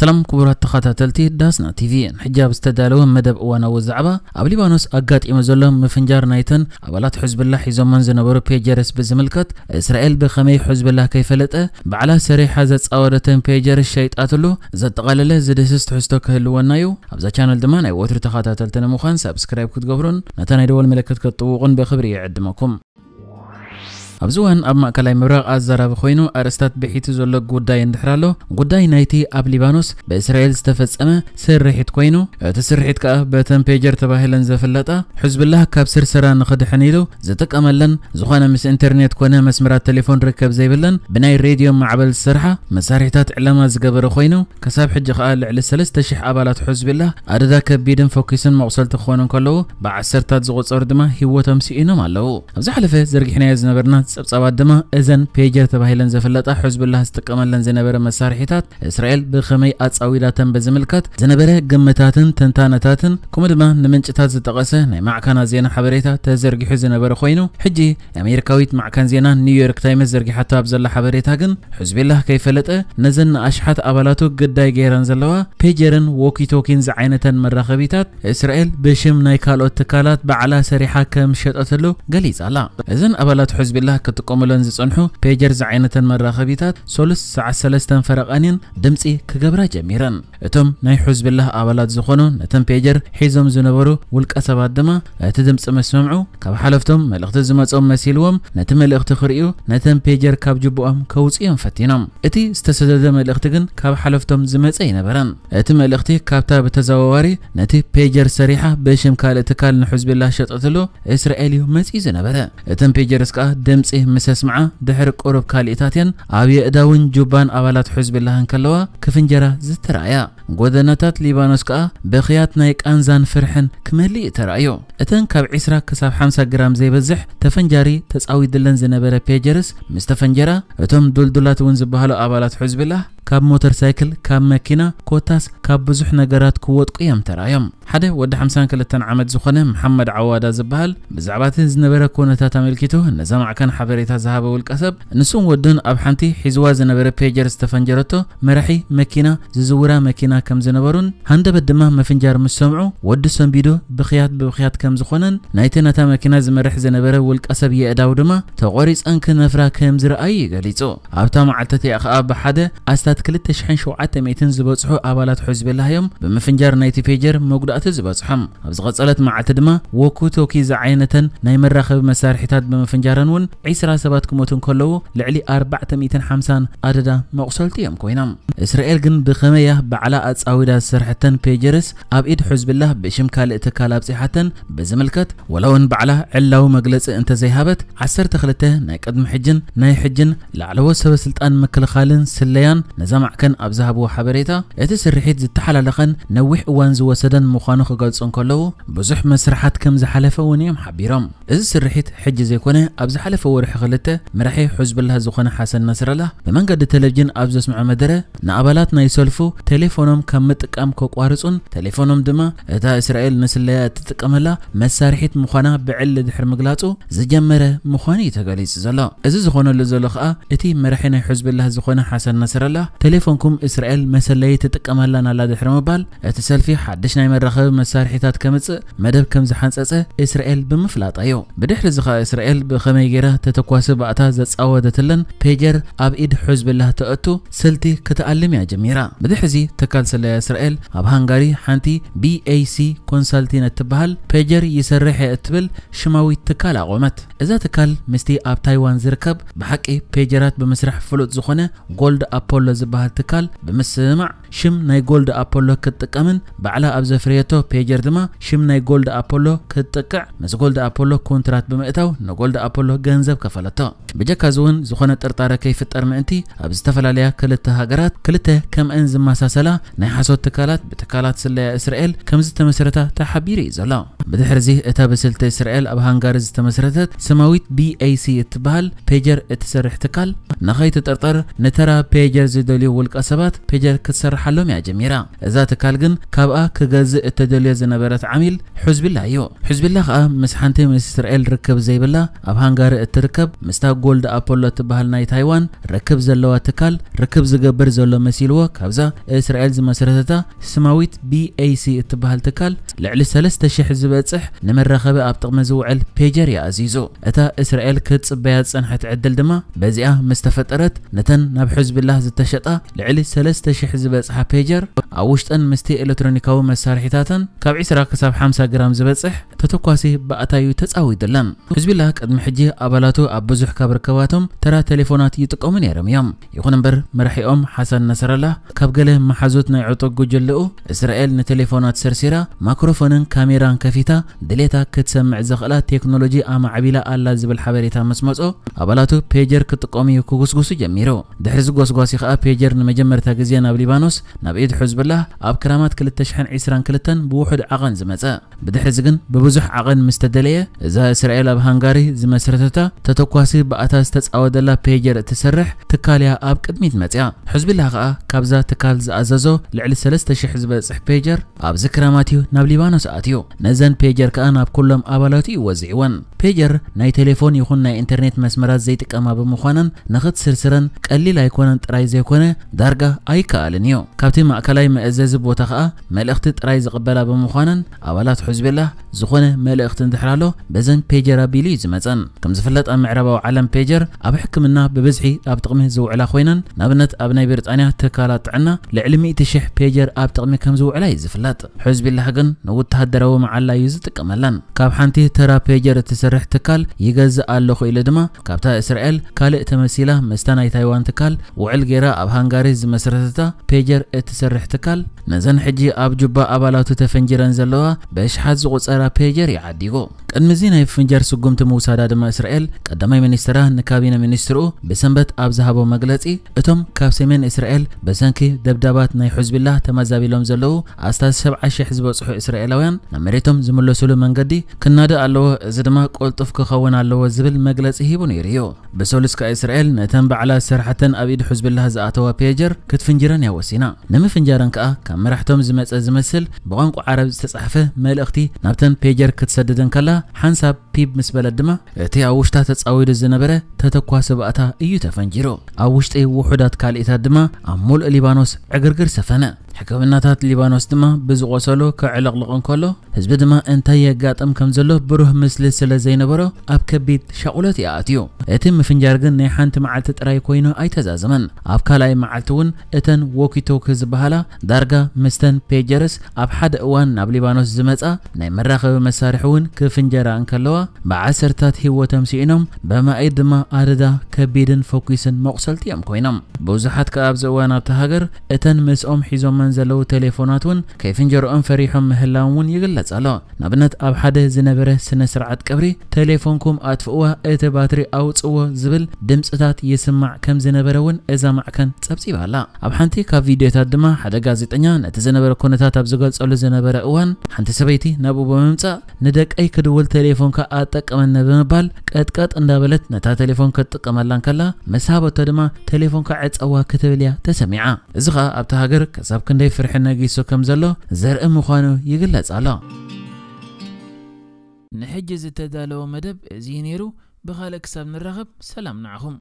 سلام كبرات تخاتلتي داسنا تي حجاب استدالو مدب وانا وزعبا ابليبانوس اغات يمزلهم مفنجار نايتن ابلات حزب الله حزب من زنبر بيجرس بزملكت اسرائيل بخمي حزب الله كيفلطه بعلى سري حزه صورتن بيجر الشيطاتلو زتقلله زدسست حستو كهلو ونايو ابزا شانل دمان اي ووتر تخاتلتن مخان سبسكرايب كتقبرون نتاني دول ملكت كتطوقن بخبري يعدمكم ابزوهن اب ماكلاي مراق ازرا بخوينو ارستات بحيت زول غوداي اندحرالو غوداي نايتي اب ليبانوس باسرائيل استفصمه سرحيت كوينو تسرحيت كا بتن بيجر تباهلن زفلطا حزب الله كاب سرسرا نخد حنيلو زتقملن زخانه مس انترنت كونه مسمرات تليفون ركب زيبلن بناي راديو معبل السرحه مسارحتات علما زغبر خوينو كساب حج قال على 3000 ابالات حزب الله اردا كبيدن فوكسن موصل تخونن كلو بعسرتات زغصر دما هيوتم سي انم الله ابزحلفه زرق حنا يا زنبرنات سبسب دما إذن بيجر تباهلن زفلتا حزب الله استقام لن زنبرة مسارحيتات إسرائيل بخمي أتصاويلات بزملكات زنبرة جمتات تنتانتات كمل ما نمنشتات زتقاسه نمعكنا زينا حبريتها تزرج حزن زنبرة خوينو حجي أمريكاويت معكن زينا نيويورك تايمز زرج حتى أبزل حبريتها جن حزب الله كيف كيفلته نزن أشحت أبلاته قداي جيران زلوا بيجرن ووكي توكين زعينة مرخبيتات إسرائيل بشم نايكالو التكالات بعلا سريحة كم شتقتلو قليز على إذن أبلات حزب الله كتقوملون زصنحو بيجرز عينتن مراخبيتات سولس ساعة سلستن فرقانين دمسي كغبرا جميرن اتم ناي حزب الله ابالات زخونو نتن بيجر حيزم زنبرو ولقا سبات دما እቲ ድምፂ መስምዑ ካብ ሓለፍቶም መልእኽቲ ዝመፆም መሲልዎም ነቲ መልእኽቲ ክርእዩ ነተን ፔጀር ካብ ጅቦኦም ከውፅኦም ፈቲኖም እቲ ዝተሰደደ መልእኽቲ ግን ካብ ሓለፍቶም ዝመፀ ይነበረን እቲ መልእኽቲ ካብታ ብተዘዋዋሪ ነቲ ፔጀር ሰሪሓ ብሽም ካልእ ትካል ንሕዝብላ ሸጠትሎ እስራኤል እዩ መፂኡ ዝነበረ እተን ፔጀርስ ከዓ ድምፂ ድምፂ ምስ ስምዓ ድሕሪ ቁሩብ ካልእታት እየን ኣብ የእዳውን ጁባን ኣባላት ሕዝብላህን ከለዋ ክፍንጀራ ዝተረኣያ ጎደናታት ሊባኖስ ከዓ ብኽያት ናይ ቃንዛን ፍርሕን ክመልእ ተራእዮ እተን ካብ 20 ክሳብ 50 ግራም ዘይበዝሕ ተፈንጃሪ ተፃዊድለን ዝነበረ ፔጀርስ ምስ ተፈንጀራ እቶም ዱልዱላት እውን ዝበሃሉ ኣባላት ሕዝብላህ ካብ ሞተር ሳይክል ካብ መኪና ኮታስ ካብ ብዙሕ ነገራት ክወጥቁ እዮም ተራዮም ሓደ ወዲ 52 ዓመት ዝኾነ መሓመድ ዓዋዳ ዝበሃል ብዛዕባ እቲ ዝነበረ ኩነታት ኣመልኪቱ ነዘማዕከን ሓበሬታ ዝሃበ ውልቀ ሰብ ንሱን ወድን ኣብ ሓንቲ ሒዝዋ ዝነበረ ፔጀር ዝተፈንጀረቶ መራሒ መኪና ዝዝውራ መኪና ከም ዝነበሩን ሃንደበት ድማ መፍንጃር ምስ ሰምዑ ወዲ ሰንቢዶ ብኽያት ብብኽያት ከም ዝኾነን ናይቲ ነታ መኪና ዝመርሕ ዝነበረ ውልቀ ሰብ የእዳው ድማ ተቆሪፀን ክነፍራ ከም ዝረኣዩ ገሊጹ ኣብታ መዓልተት ከዓ ብሓደ ኣስታ መዓልትታት 207 100 ዝበፅሑ ኣባላት ሕዝቢላ እዮም ብምፍንጃር ናይቲ ፔጀር መጉዳእቲ ዝበፅሖም ኣብ ዝቐጸለት መዓልቲ ድማ ወኩቶኪ ዝዓይነተን ናይ መራኸቢ መሳርሒታት ብምፍንጃረን እውን 20 ሰባት ክሞቱ እንከለዉ ልዕሊ 450 ኣደዳ መቑሰልቲ እዮም ኮይኖም እስራኤል ግን ብኸመያ ባዕላ ኣጻዊዳ ዝሰርሐተን ፔጀርስ ኣብ ኢድ ሕዝቢላ ብሽም ካልእ ትካል ኣብፂሓተን ብዝምልከት ወላውን ባዕላ ዕላዊ መግለፂ እንተዘይሃበት 12 ናይ ቅድሚ ሕጅን ናይ ሕጅን ላዕለዎት ሰበስልጣን ምክልኻልን ስለያን ነዛማዕ ከን ኣብ ዝሃብዎ ሓበሬታ እቲ ስርሒት ዝተሓላለኸን ነዊሕ እዋን ዝወሰደን ምዃኑ ክገልጹ እንከለዉ ብዙሕ መስርሓት ከም ዝሓለፈ እውን እዮም ሓቢሮም እዚ ስርሒት ሕጂ ዘይኮነ ኣብ ዝሓለፈ ወርሒ ክልተ መራሒ ሕዝብላህ ዝኾነ ሓሰን ነስረላህ ብመንገዲ ቴሌቭዥን ኣብ ዘስምዖ መደረ ንኣባላት ናይ ሰልፉ ቴሌፎኖም ካብ ምጥቃም ከቋርፁን ቴሌፎኖም ድማ እታ እስራኤል ንስለያ እትጥቀመላ መሳርሒት ምዃና ብዕሊ ድሕሪ ምግላጹ ዝጀመረ ምዃኑ እዩ ተገሊጹ ዘሎ እዚ ዝኾነሉ ዘሎ ከዓ እቲ መራሒ ናይ ሕዝብላህ ዝኾነ ሓሰን ነስረላህ ቴሌፎንኩም እስራኤል መሰለይ ትጥቀመላን ኣላ ድሕሪ ምባል እቲ ሰልፊ ሓድሽ ናይ መራኸቢ መሳርሒታት ከምፅእ መደብ ከም ዝሓንፀፀ እስራኤል ብምፍላጣ እዩ ብድሕሪ እዚ ከዓ እስራኤል ብኸመይ ገይራ ተተኳሲ ባእታ ዘፃወተትለን ፔጀር ኣብ ኢድ ሕዝብላ ተእቱ ስልቲ ክትኣልም እያ ጀሚራ ብድሕሪ እዚ ትካል ሰለያ እስራኤል ኣብ ሃንጋሪ ሓንቲ ቢኤሲ ኮንሳልቲነት ትበሃል ፔጀር ይሰርሕ እትብል ሽማዊት ትካል ኣቆመት እዛ ትካል ምስቲ ኣብ ታይዋን ዝርከብ ብሓቂ ፔጀራት ብምስራሕ ፍሉጥ ዝኾነ ጎልድ ኣፖሎ زبها التكال بمسمع شم ناي جولد أبولو كتكامن بعلا أبز فريتو بيجر دما شم ناي جولد أبولو كتكع مس جولد أبولو كونترات بمئتاو نا جولد أبولو جنزب كفلتو بجا كازون زخونة ترتارة كيف ترمعنتي أبز تفل عليها كلتا هاجرات كلتا كم أنز ما ساسلا ناي حسود تكالات بتكالات سلا إسرائيل كم زت مسرتا تحبيري زلا بدحر زي إتاب سلتا إسرائيل أبها نقار زت مسرتا سماويت بي أي سي اتبال بيجر اتسرح تكال نخيت ترتر نترى بيجر زدولي والقصبات بيجر كتسرح ክሰርሓሎም እያ ጀሚራ እዛ ትካል ግን ካብኣ ክገዝእ እተደልዮ ዝነበረት ዓሚል ሕዝብላ እዩ ሕዝብላ ከዓ ምስ ሓንቲ ምስ እስራኤል ርክብ ዘይብላ ኣብ ሃንጋሪ እትርከብ ምስታ ጎልድ ኣፖሎ እትበሃል ናይ ታይዋን ርክብ ዘለዋ ትካል ርክብ ዝገብር ዘሎ መሲልዎ ካብዛ እስራኤል ዝመስረተታ ስማዊት ቢኤሲ እትበሃል ትካል ልዕሊ 3000 ዝበፅሕ ንመራኸቢ ኣብ ጥቕሚ ዝውዕል ፔጀር ይኣዚዙ እታ እስራኤል ክትፅበያ ዝፀንሐት ዕድል ድማ በዚኣ ምስ ተፈጠረት ነተን ናብ ሕዝብላህ ዝተሸጣ ልዕሊ 3000 ዝበፅሕ ሓፔጀር ኣብ ውሽጠን ምስቲ ኤሌክትሮኒካዊ መሳርሒታተን ካብ 20 ክሳብ 50 ግራም ዝበፅሕ ተተኳሲ ባእታዩ ተፃዊጡለን ህዝቢላ ቅድሚ ሕጂ ኣባላቱ ኣብ ብዙሕ ካብ ርከባቶም ተራ ቴሌፎናት ይጥቀሙ ነይሮም እዮም ይኹን እምበር መራሒኦም ሓሰን ነስረላ ካብ ገለ መሓዙት ናይ ዕጡቅ ጉጅልኡ እስራኤል ንቴሌፎናት ስርሲራ ማክሮፎንን ካሜራን ከፊታ ድሌታ ክትሰምዕ ዘኽእላ ቴክኖሎጂ ኣማዕቢላ ኣላ ዝብል ሓበሬታ ምስ መፆ ኣባላቱ ፔጀር ክጥቀሙ ክጉስጉሱ ጀሚሩ ድሕሪ ዝጓስጓሲ ከዓ ፔጀር ንመጀመርታ ግዜ ናብ ሊባኖስ ሐሙስ ናብ ኢድ ሕዝብ ላ ኣብ ክራማት 222 ብውሑድ ዓቐን ዝመፀ ብድሕሪ ዚ ግን ብብዙሕ ዓቐን ምስ ተደለየ እዛ እስራኤል ኣብ ሃንጋሪ ዝመስረተታ ተተኳሲ ብኣታ ዝተፃወደላ ፔጀር እትሰርሕ ትካል እያ ኣብ ቅድሚት መፅያ ሕዝብላ ከዓ ካብዛ ትካል ዝኣዘዞ ልዕሊ 3000 ዝበፅሕ ፔጀር ኣብዚ ክራማት እዩ ናብ ሊባኖስ ኣትዩ ነዘን ፔጀር ከዓ ናብ ኩሎም ኣባላት እዩ ወዚዕወን ፔጀር ናይ ቴሌፎን ይኹን ናይ ኢንተርኔት መስመራት ዘይጥቀማ ብምዃነን ንኽትስርስረን ቀሊል ኣይኮነን ጥራይ ዘይኮነ ዳርጋ ኣይከኣልን እዩ كابتن مأكلاي مأزاز بوتخاء ملخت رايز قبلا بمخانن أولات حزب الله زخونه ملأخت اندحراله بزن بيجر أبيلي زمتن كم زفلت أم عربة وعلم بيجر أبي حكم إنها ببزحي أب تقمه زو على خوينا نبنت أبناي بريطانيا تكالات عنا لعلمي تشح بيجر أب تقمه كم زو علي زفلت حزب الله حقن نوت هدروا مع الله يزتك أملن كاب حنتي ترى بيجر تسرح تكال يجز الله خويل دما كابتا إسرائيل كالئ تمثيله مستناي تايوان تكال وعل جرا أب هنغاري مسرتتا بيجر تسرح تكال نزن حجي أب جبا أبالاتو تفنجرن زلوها بشحز غصر ራፔጀር ይዓዲጎ ቅድሚዚ ናይ ፍንጀር ስጉምቲ ምውሳዳ ድማ እስራኤል ቀዳማይ ሚኒስትራ ንካቢነ ሚኒስትሩ ብሰንበት ኣብ ዝሃቦ መግለፂ እቶም ካብ ሰሜን እስራኤል ብሰንኪ ደብዳባት ናይ ሕዝብላ ተመዛቢሎም ዘለዉ ኣስታት 70,000 ዝበፅሑ እስራኤላውያን ናብ መሬቶም ዝምለስሉ መንገዲ ክናደ ኣለዎ እዚ ድማ ቆልጡፍ ክኸውን ኣለዎ ዝብል መግለፂ ሂቡ ነይሩ እዩ ብሰሉስ ከዓ እስራኤል ነተን በዓላት ስራሕተን ኣብ ኢድ ሕዝብላ ዝኣተወ ፔጀር ክትፍንጅረን እያ ወሲና ንምፍንጃረን ከዓ ካብ መራሕቶም ዝመፀ ዝመስል ብቋንቋ ዓረብ ዝተፃሕፈ መልእኽቲ ናብተን እተን ፔጀር ክትሰድደን ከላ ሓንሳብ ፒብ ምስ በለት ድማ እቲ ኣብ ውሽጣ ተፃዊዱ ዝነበረ ተተኳ ባእታ እዩ ተፈንጂሩ ኣብ ውሽጢ ውሑዳት ካልእታት ድማ ኣብ ሙሉእ ሊባኖስ ዕግርግር ሰፈነ ሕክምናታት ሊባኖስ ድማ ብዝቆሰሉ ክዕለቕልቕ እንከሎ ህዝቢ ድማ እንታይ የጋጥም ከም ዘሎ ብሩህ ምስሊ ስለ ዘይነበሮ ኣብ ከቢድ ሸቕሎት ይኣትዩ እቲ ምፍንጃር ግን ናይ ሓንቲ መዓልቲ ጥራይ ኮይኑ ኣይተዛዘመን ኣብ ካልኣይ መዓልቲ እውን እተን ዎኪቶኪ ዝበሃላ ዳርጋ ምስተን ፔጀርስ ኣብ ሓደ እዋን ናብ ሊባኖስ ዝመፃ ናይ መራኸቢ መሳርሒ እውን ክፍንጀራ እንከለዋ ብዓሰርታት ህይወቶም ስኢኖም ብማእድ ድማ ኣደዳ ከቢድን ፎኪስን መቑሰልቲ እዮም ኮይኖም ብዙሓት ከ ኣብዚ እዋን ኣብቲ ሃገር እተን ምስኦም ሒዞመን ዝጥቀመን ዘለው እውን ከይፍንጀርኦም ፈሪሖም ምህላዎም እውን ይግለጽ ኣሎ ናብነት ኣብ ሓደ ዝነበረ ስነ ስርዓት ቀብሪ ቴሌፎንኩም ኣጥፍእዋ እቲ ባትሪ ኣውፅዎ ዝብል ድምፅታት ይስማዕ ከም ዝነበረ እውን እዛ ማዕከን ፀብፂባ ኣላ ኣብ ሓንቲ ካብ ቪድዮታት ድማ ሓደ ጋዜጠኛ ነቲ ዝነበረ ኩነታት ኣብ ዝገልፀሉ ዝነበረ እዋን ሓንቲ ሰበይቲ ናብኡ ብምምፃእ ንደቀይ ክድውል ቴሌፎንካ ኣጠቀመኒ ብምባል ቀጥቀጥ እንዳበለት ነታ ቴሌፎን ክትጥቀመላን ከላ መሳበቶ ድማ ቴሌፎንካ ዕፀዋ ክትብል እያ ተሰሚዓ እዚ ከዓ ኣብቲ ሃገር ክሳብ ክ ክንደይ ፍርሒ ነጊሶ ከም ዘሎ ዘርኢ ምዃኑ ይግለጽ ኣሎ ንሕጂ ዝተዳለወ መደብ እዚ ነይሩ ብኻልእ ክሳብ ንራኸብ ሰላም ንዕኹም